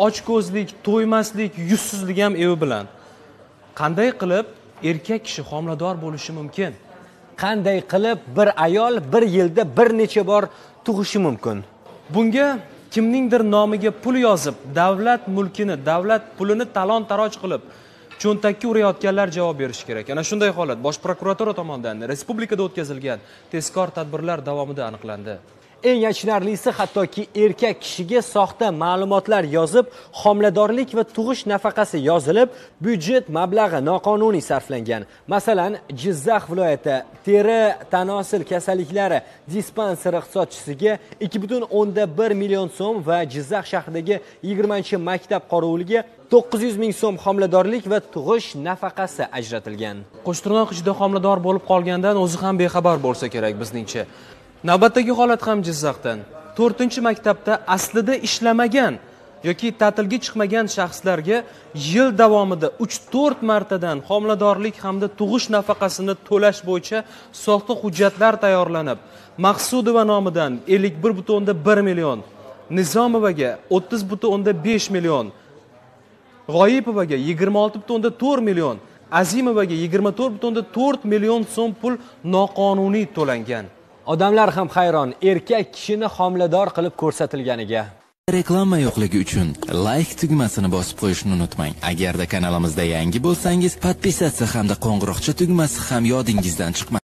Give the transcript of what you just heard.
ochko'zlik to'ymaslik yuzsizlik ham evi bilan qanday qilib erkak kishi homilador bo'lishi mumkin qanday qilib bir ayol bir yilda bir necha bor tug'ishi mumkin bunga kimningdir nomiga pul yozib davlat mulkini davlat pulini talon taroj qilib cho'ntakka urayotganlar javob berishi kerak ana shunday holat bosh prokuratura tomonidan respublikada o'tkazilgan tezkor tadbirlar davomida aniqlandi eng achinarlisi hattoki erkak kishiga soxta ma'lumotlar yozib homiladorlik va tug'ish nafaqasi yozilib byudjet mablag'i noqonuniy sarflangan masalan jizzax viloyati teri tanosil kasalliklari dispanseri iqtisodchisiga ikki butun o'nda bir million so'm va jizzax shahridagi yigirmanchi maktab qorovuliga to'qqiz yuz ming so'm homiladorlik va tug'ish nafaqasi ajratilgan qo'shtirnoq ichida homilador bo'lib qolgandan o'zi ham bexabar bo'lsa kerak bizningcha navbatdagi holat ham jizzaxdan to'rtinchi maktabda aslida ishlamagan yoki ta'tilga chiqmagan shaxslarga yil davomida uch to'rt martadan homiladorlik hamda tug'ish nafaqasini to'lash bo'yicha soxta hujjatlar tayyorlanib maqsudova nomidan ellik bir butun o'nda bir million nizomovaga o'ttiz butun o'nda besh million g'oyipovaga yigirma olti butun o'nda to'rt million azimovaga yigirma to'rt butun o'nda to'rt million so'm pul noqonuniy to'langan odamlar ham hayron erkak kishini homilador qilib ko'rsatilganiga reklama yo'qligi uchun like tugmasini bosib qo'yishni unutmang agarda kanalimizda yangi bo'lsangiz podpisatsiya hamda qo'ng'iroqcha tugmasi ham yodingizdan chiqmasin